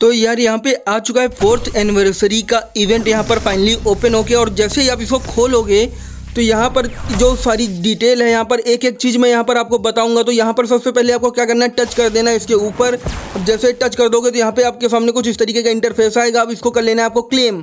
तो यार यहाँ पे आ चुका है फोर्थ एनिवर्सरी का इवेंट यहाँ पर फाइनली ओपन हो गया और जैसे ही आप इसको खोलोगे तो यहाँ पर जो सारी डिटेल है यहाँ पर एक एक चीज़ मैं यहाँ पर आपको बताऊंगा तो यहाँ पर सबसे पहले आपको क्या करना है टच कर देना है इसके ऊपर अब जैसे टच कर दोगे तो यहाँ पे आपके सामने कुछ इस तरीके का इंटरफेस आएगा आप इसको कर लेना है आपको क्लेम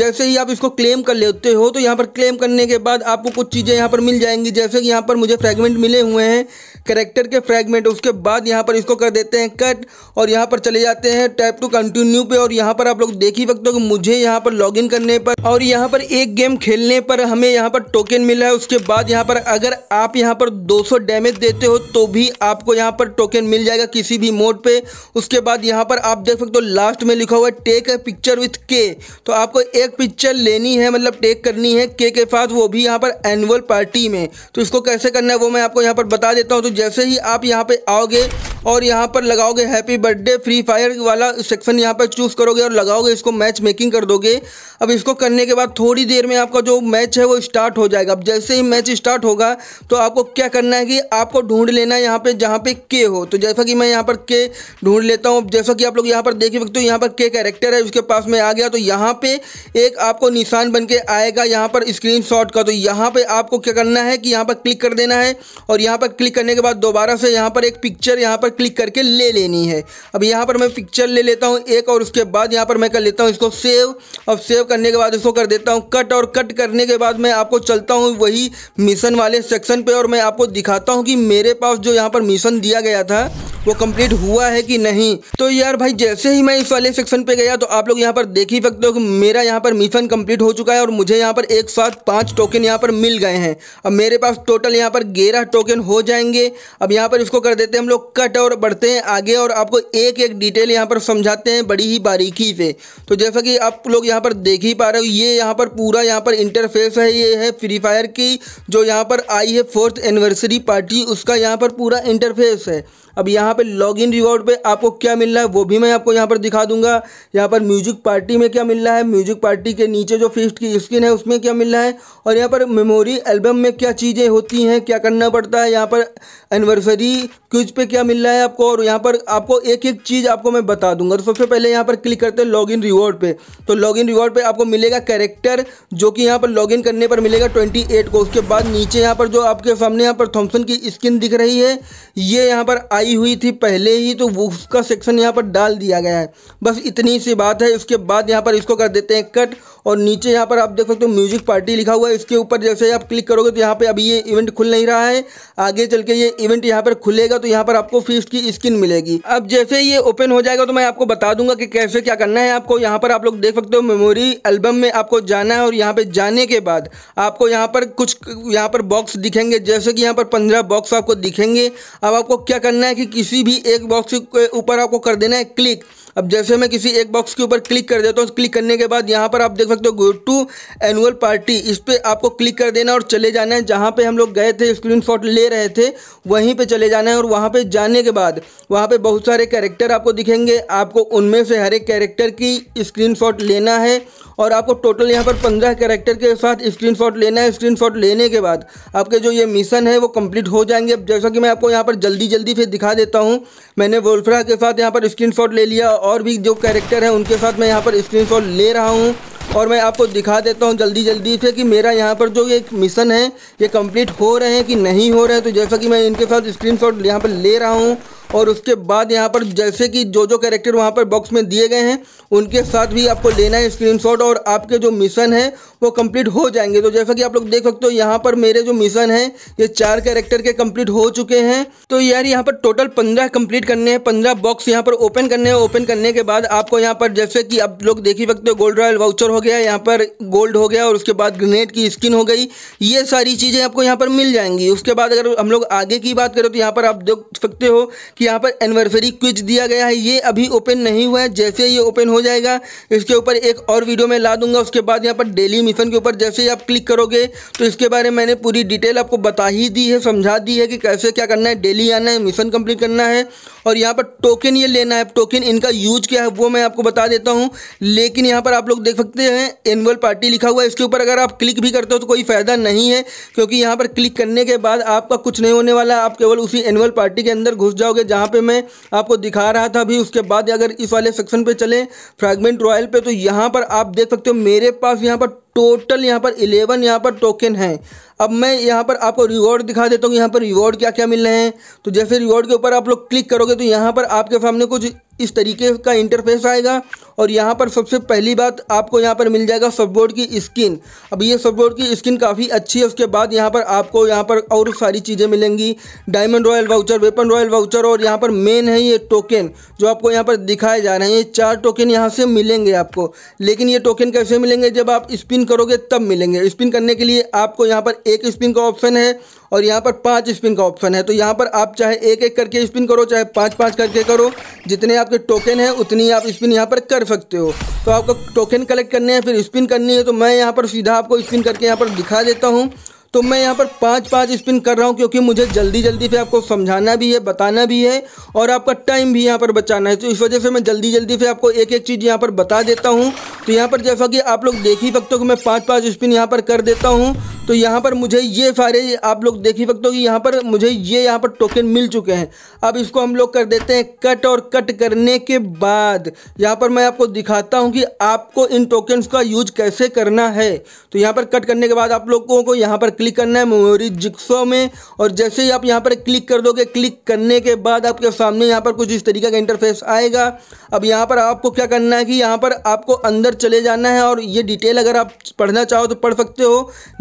जैसे ही आप इसको क्लेम कर लेते हो तो यहाँ पर क्लेम करने के बाद आपको कुछ चीज़ें यहाँ पर मिल जाएंगी जैसे कि यहाँ पर मुझे फ्रेगमेंट मिले हुए हैं करेक्टर के फ्रैगमेंट उसके बाद यहाँ पर इसको कर देते हैं कट और यहाँ पर चले जाते हैं टैप टू कंटिन्यू पे और यहाँ पर आप लोग देख ही सकते हो कि मुझे यहाँ पर लॉग करने पर और यहाँ पर एक गेम खेलने पर हमें यहाँ पर टोकन मिला है उसके बाद यहाँ पर अगर आप यहाँ पर 200 डैमेज देते हो तो भी आपको यहाँ पर टोकन मिल जाएगा किसी भी मोड पे उसके बाद यहाँ पर आप देख सकते हो लास्ट में लिखा हुआ है टेक ए पिक्चर विथ के तो आपको एक पिक्चर लेनी है मतलब टेक करनी है के के साथ वो भी यहाँ पर एनुअल पार्टी में तो इसको कैसे करना है वो मैं आपको यहाँ पर बता देता हूँ तो जैसे ही आप यहाँ पे आओगे और यहाँ पर लगाओगे हैप्पी बर्थडे फ्री फायर वाला सेक्शन यहाँ पर चूज़ करोगे और लगाओगे इसको मैच मेकिंग कर दोगे अब इसको करने के बाद थोड़ी देर में आपका जो मैच है वो स्टार्ट हो जाएगा अब जैसे ही मैच स्टार्ट होगा तो आपको क्या करना है कि आपको ढूंढ लेना है यहाँ पर जहाँ पे के हो तो जैसा कि मैं यहाँ पर के ढूंढ लेता हूँ जैसा कि आप लोग यहाँ पर देख सकते हो यहाँ पर के कैरेक्टर है उसके पास में आ गया तो यहाँ पर एक आपको निशान बन के आएगा यहाँ पर स्क्रीन का तो यहाँ पर आपको क्या करना है कि यहाँ पर क्लिक कर देना है और यहाँ पर क्लिक करने के बाद दोबारा से यहाँ पर एक पिक्चर यहाँ पर पर क्लिक करके ले लेनी है अब यहाँ पर मैं पिक्चर ले लेता हूँ एक और उसके बाद यहाँ पर मैं कर लेता हूँ इसको सेव अब सेव करने के बाद इसको कर देता हूँ कट और कट करने के बाद मैं आपको चलता हूँ वही मिशन वाले सेक्शन पर और मैं आपको दिखाता हूँ कि मेरे पास जो यहाँ पर मिशन दिया गया था वो कंप्लीट हुआ है कि नहीं तो यार भाई जैसे ही मैं इस वाले सेक्शन पे गया तो आप लोग यहाँ पर देख ही सकते हो कि मेरा यहाँ पर मिशन कंप्लीट हो चुका है और मुझे यहाँ पर एक साथ पांच टोकन यहाँ पर मिल गए हैं अब मेरे पास टोटल यहाँ पर ग्यारह टोकन हो जाएंगे अब यहाँ पर इसको कर देते हैं हम लोग कट है और बढ़ते हैं आगे और आपको एक एक डिटेल यहाँ पर समझाते हैं बड़ी ही बारीकी से तो जैसा कि आप लोग यहाँ पर देख ही पा रहे हो ये यहाँ पर पूरा यहाँ पर इंटरफेस है ये है फ्री फायर की जो यहाँ पर आई है फोर्थ एनिवर्सरी पार्टी उसका यहाँ पर पूरा इंटरफेस है अब यहाँ पे लॉग इन रिवॉर्ड पे आपको क्या मिल रहा है वो भी मैं आपको यहाँ पर दिखा दूंगा यहाँ पर म्यूजिक पार्टी में क्या मिल रहा है म्यूजिक पार्टी के नीचे जो फिस्ट की स्क्रीन है उसमें क्या मिल रहा है और यहाँ पर मेमोरी एल्बम में क्या चीज़ें होती हैं क्या करना पड़ता है यहाँ पर एनिवर्सरी क्विज पे क्या मिल रहा है आपको और यहाँ पर आपको एक एक चीज़ आपको मैं बता दूंगा तो सबसे पहले यहाँ पर क्लिक करते हैं लॉग इन रिवॉर्ड पे तो लॉग इन रिवॉर्ड पे आपको मिलेगा कैरेक्टर जो कि यहाँ पर इन करने पर मिलेगा ट्वेंटी को उसके बाद नीचे यहाँ पर जो आपके सामने यहाँ पर थॉम्सन की स्क्रीन दिख रही है ये यहाँ पर आई आई हुई थी पहले ही तो वो उसका सेक्शन यहाँ पर डाल दिया गया है बस इतनी सी बात है उसके बाद यहाँ पर इसको कर देते हैं कट और नीचे यहाँ पर आप देख सकते हो म्यूजिक पार्टी लिखा हुआ है इसके ऊपर जैसे आप क्लिक करोगे तो यहाँ पर अभी ये इवेंट खुल नहीं रहा है आगे चल के ये इवेंट यहाँ पर खुलेगा तो यहाँ पर आपको फीस्ट की स्किन मिलेगी अब जैसे ये ओपन हो जाएगा तो मैं आपको बता दूंगा कि कैसे क्या करना है आपको यहाँ पर आप लोग देख सकते हो मेमोरी एल्बम में आपको जाना है और यहाँ पर जाने के बाद आपको यहाँ पर कुछ यहाँ पर बॉक्स दिखेंगे जैसे कि यहाँ पर पंद्रह बॉक्स आपको दिखेंगे अब आपको क्या करना है कि किसी भी एक बॉक्स के ऊपर आपको कर देना है क्लिक अब जैसे मैं किसी एक बॉक्स के ऊपर क्लिक कर देता हूँ क्लिक करने के बाद यहाँ पर आप देख सकते हो गो टू एनुअल पार्टी इस पर आपको क्लिक कर देना और चले जाना है जहाँ पे हम लोग गए थे स्क्रीन ले रहे थे वहीं पे चले जाना है और वहाँ पे जाने के बाद वहाँ पे बहुत सारे कैरेक्टर आपको दिखेंगे आपको उनमें से हर एक कैरेक्टर की स्क्रीन लेना है और आपको टोटल यहाँ पर पंद्रह कैरेक्टर के साथ स्क्रीन लेना है स्क्रीन लेने के बाद आपके जो ये मिशन है वो कंप्लीट हो जाएंगे अब जैसा कि मैं आपको यहाँ पर जल्दी जल्दी फिर दिखा देता हूँ मैंने वोल्फ्रा के साथ यहाँ पर स्क्रीन ले लिया और भी जो कैरेक्टर हैं उनके साथ मैं यहाँ पर स्क्रीन ले रहा हूँ और मैं आपको दिखा देता हूँ जल्दी जल्दी से कि मेरा यहाँ पर जो ये मिशन है ये कंप्लीट हो रहे हैं कि नहीं हो रहे हैं तो जैसा कि मैं इनके साथ स्क्रीनशॉट यहाँ पर ले रहा हूँ और उसके बाद यहाँ पर जैसे कि जो जो कैरेक्टर वहाँ पर बॉक्स में दिए गए हैं उनके साथ भी आपको लेना है स्क्रीनशॉट और आपके जो मिशन है वो कंप्लीट हो जाएंगे तो जैसा कि आप लोग देख सकते हो यहाँ पर मेरे जो मिशन है ये चार कैरेक्टर के कंप्लीट हो चुके हैं तो यार यहाँ पर टोटल पंद्रह कंप्लीट करने हैं पंद्रह बॉक्स यहाँ पर ओपन करने हैं ओपन करने के बाद आपको यहाँ पर जैसे कि आप लोग देख ही सकते हो गोल्ड रॉयल वाउचर हो गया यहाँ पर गोल्ड हो गया और उसके बाद ग्रेनेड की स्किन हो गई ये सारी चीज़ें आपको यहाँ पर मिल जाएंगी उसके बाद अगर हम लोग आगे की बात करें तो यहाँ पर आप देख सकते हो कि यहाँ पर एनिवर्सरी क्विज दिया गया है ये अभी ओपन नहीं हुआ है जैसे ये ओपन हो जाएगा इसके ऊपर एक और वीडियो में ला दूंगा उसके बाद यहाँ पर डेली मिशन के ऊपर जैसे ही आप क्लिक करोगे तो इसके बारे में मैंने पूरी डिटेल आपको बता ही दी है समझा दी है कि कैसे क्या करना है डेली आना है मिशन कंप्लीट करना है और यहाँ पर टोकन ये लेना है टोकन इनका यूज क्या है वो मैं आपको बता देता हूँ लेकिन यहाँ पर आप लोग देख सकते हैं एनुअल पार्टी लिखा हुआ है इसके ऊपर अगर आप क्लिक भी करते हो तो कोई फ़ायदा नहीं है क्योंकि यहाँ पर क्लिक करने के बाद आपका कुछ नहीं होने वाला आप केवल उसी एनुअल पार्टी के अंदर घुस जाओगे जहाँ पे मैं आपको दिखा रहा था अभी उसके बाद अगर इस वाले सेक्शन पे चलें फ्रैगमेंट रॉयल पे तो यहाँ पर आप देख सकते हो मेरे पास यहाँ पर टोटल यहाँ पर इलेवन यहाँ पर टोकन हैं अब मैं यहाँ पर आपको रिवॉर्ड दिखा देता हूँ यहाँ पर रिवॉर्ड क्या क्या मिल रहे हैं तो जैसे रिवॉर्ड के ऊपर आप लोग क्लिक करोगे तो यहाँ पर आपके सामने कुछ इस तरीके का इंटरफेस आएगा और यहाँ पर सबसे पहली बात आपको यहाँ पर मिल जाएगा बोर्ड की स्किन अब ये बोर्ड की स्किन काफ़ी अच्छी है उसके बाद यहाँ पर आपको यहाँ पर और सारी चीज़ें मिलेंगी diamond royal voucher weapon royal voucher और यहाँ पर मेन है ये टोकन जो आपको यहाँ पर दिखाए जा रहे हैं ये चार टोकन यहाँ से मिलेंगे आपको लेकिन ये टोकन कैसे मिलेंगे जब आप स्पिन करोगे तब मिलेंगे स्पिन करने के लिए आपको यहाँ पर एक स्पिन का ऑप्शन है और यहाँ पर पाँच स्पिन का ऑप्शन है तो यहाँ पर आप चाहे एक एक करके स्पिन करो चाहे पाँच पाँच करके करो जितने आपके टोकन हैं उतनी आप स्पिन यहाँ पर कर सकते हो तो आपको टोकन कलेक्ट करने हैं फिर स्पिन करनी है तो मैं यहाँ पर सीधा आपको स्पिन करके यहाँ पर दिखा देता हूँ तो मैं यहाँ पर पाँच पाँच स्पिन कर रहा हूँ क्योंकि मुझे जल्दी जल्दी से आपको समझाना भी है बताना भी है और आपका टाइम भी यहाँ पर बचाना है तो इस वजह से मैं जल्दी जल्दी से आपको एक एक चीज़ यहाँ पर बता देता हूँ तो यहाँ पर जैसा कि आप लोग देख ही सकते हो कि मैं पांच पांच स्पिन यहाँ पर कर देता हूँ तो यहाँ पर मुझे ये सारे आप लोग देख ही सकते हो कि यहाँ पर मुझे ये यहाँ पर टोकन मिल चुके हैं अब इसको हम लोग कर देते हैं कट और कट करने के बाद यहाँ पर मैं आपको दिखाता हूँ कि आपको इन टोकन्स का यूज कैसे करना है तो यहाँ पर कट करने के बाद आप लोगों को यहाँ पर क्लिक करना है मेमोरी जिक्सो में और जैसे ही आप यहाँ पर क्लिक कर दोगे क्लिक करने के बाद आपके सामने यहाँ पर कुछ इस तरीके का इंटरफेस आएगा अब यहाँ पर आपको क्या करना है कि यहाँ पर आपको अंदर चले जाना है और ये डिटेल अगर आप पढ़ना चाहो तो पढ़ सकते हो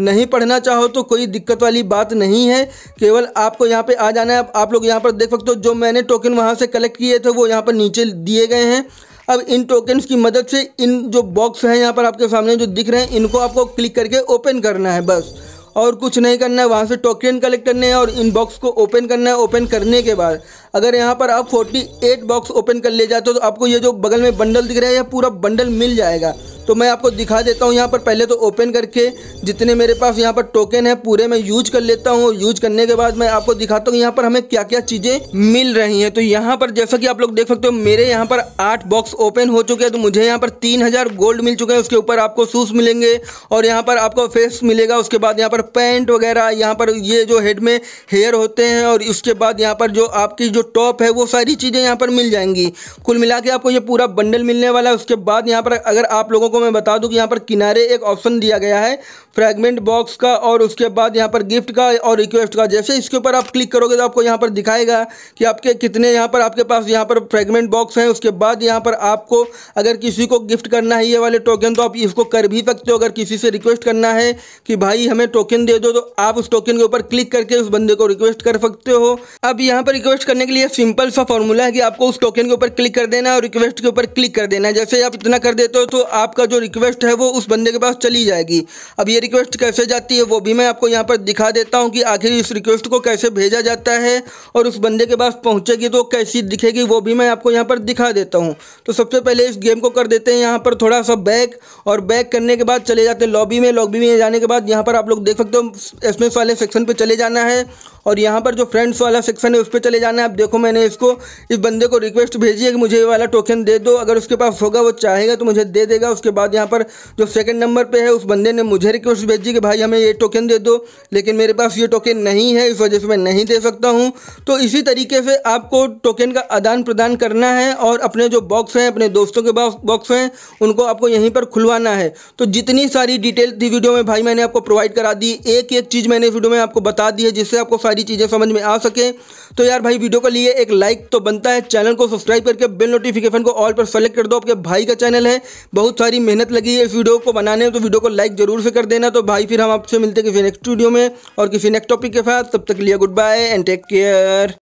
नहीं पढ़ना चाहो तो कोई दिक्कत वाली बात नहीं है केवल आपको यहाँ पे आ जाना है आप लोग यहाँ पर देख सकते हो जो मैंने टोकन वहाँ से कलेक्ट किए थे वो यहाँ पर नीचे दिए गए हैं अब इन टोकन्स की मदद से इन जो बॉक्स हैं यहाँ पर आपके सामने जो दिख रहे हैं इनको आपको क्लिक करके ओपन करना है बस और कुछ नहीं करना है वहाँ से टोकन कलेक्ट करने हैं और इन बॉक्स को ओपन करना है ओपन करने के बाद अगर यहाँ पर आप 48 बॉक्स ओपन कर ले जाते हो तो आपको ये जो बगल में बंडल दिख रहा है यह पूरा बंडल मिल जाएगा तो मैं आपको दिखा देता हूँ यहाँ पर पहले तो ओपन करके जितने मेरे पास यहाँ पर टोकन है पूरे मैं यूज कर लेता हूँ यूज करने के बाद मैं आपको दिखाता हूँ यहाँ पर हमें क्या क्या चीज़ें मिल रही हैं तो यहाँ पर जैसा कि आप लोग देख सकते हो मेरे यहाँ पर आठ बॉक्स ओपन हो चुके हैं तो मुझे यहाँ पर तीन हज़ार गोल्ड मिल चुके हैं उसके ऊपर आपको शूज़ मिलेंगे और यहाँ पर आपको फेस मिलेगा उसके बाद यहाँ पर पैंट वगैरह यहाँ पर ये जो हेड में हेयर होते हैं और उसके बाद यहाँ पर जो आपकी जो टॉप है वो सारी चीज़ें यहाँ पर मिल जाएंगी कुल मिला के आपको ये पूरा बंडल मिलने वाला है उसके बाद यहाँ पर अगर आप लोगों को मैं बता दूं कि यहाँ पर किनारे एक ऑप्शन दिया गया है फ्रेगमेंट बॉक्स का और उसके बाद यहाँ पर गिफ्ट का और रिक्वेस्ट का जैसे इसके ऊपर आप क्लिक करोगे तो आपको यहाँ पर दिखाएगा कि आपके कितने यहाँ पर आपके पास यहाँ पर फ्रेगमेंट बॉक्स हैं उसके बाद यहाँ पर आपको अगर किसी को गिफ्ट करना है ये वाले टोकन तो आप इसको कर भी सकते हो अगर किसी से रिक्वेस्ट करना है कि भाई हमें टोकन दे दो तो आप उस टोकन के ऊपर क्लिक करके उस बंदे को रिक्वेस्ट कर सकते हो अब यहाँ पर रिक्वेस्ट करने के लिए सिंपल सा फॉर्मूला है कि आपको उस टोकन के ऊपर क्लिक कर देना है और रिक्वेस्ट के ऊपर क्लिक कर देना है जैसे आप इतना कर देते हो तो आपका आपका जो रिक्वेस्ट है वो उस बंदे के पास चली जाएगी अब ये रिक्वेस्ट कैसे जाती है वो भी मैं आपको यहाँ पर दिखा देता हूँ कि आखिर इस रिक्वेस्ट को कैसे भेजा जाता है और उस बंदे के पास पहुँचेगी तो कैसी दिखेगी वो भी मैं आपको यहाँ पर दिखा देता हूँ तो सबसे पहले इस गेम को कर देते हैं यहाँ पर थोड़ा सा बैक और बैक करने के बाद चले जाते हैं लॉबी में लॉबी में जाने के बाद यहाँ पर आप लोग देख सकते हो एस वाले सेक्शन पर चले जाना है और यहाँ पर जो फ्रेंड्स वाला सेक्शन है उस पर चले जाना है आप देखो मैंने इसको इस बंदे को रिक्वेस्ट भेजी है कि मुझे ये वाला टोकन दे दो अगर उसके पास होगा वो चाहेगा तो मुझे दे देगा उसके बाद यहाँ पर जो सेकंड नंबर पे है उस बंदे ने मुझे रिक्वेस्ट भेजी कि भाई हमें ये टोकन दे दो लेकिन मेरे पास ये टोकन नहीं है इस वजह से मैं नहीं दे सकता हूँ तो इसी तरीके से आपको टोकन का आदान प्रदान करना है और अपने जो बॉक्स हैं अपने दोस्तों के बॉक्स हैं उनको आपको यहीं पर खुलवाना है तो जितनी सारी डिटेल थी वीडियो में भाई मैंने आपको प्रोवाइड करा दी एक एक चीज़ मैंने इस वीडियो में आपको बता दी है जिससे आपको सारी सारी चीज़ें समझ में आ सकें तो यार भाई वीडियो के लिए एक लाइक तो बनता है चैनल को सब्सक्राइब करके बिल नोटिफिकेशन को ऑल पर सेलेक्ट कर दो आपके भाई का चैनल है बहुत सारी मेहनत लगी है इस वीडियो को बनाने में तो वीडियो को लाइक जरूर से कर देना तो भाई फिर हम आपसे मिलते किसी नेक्स्ट वीडियो में और किसी नेक्स्ट टॉपिक के साथ तब तक लिए good bye and take care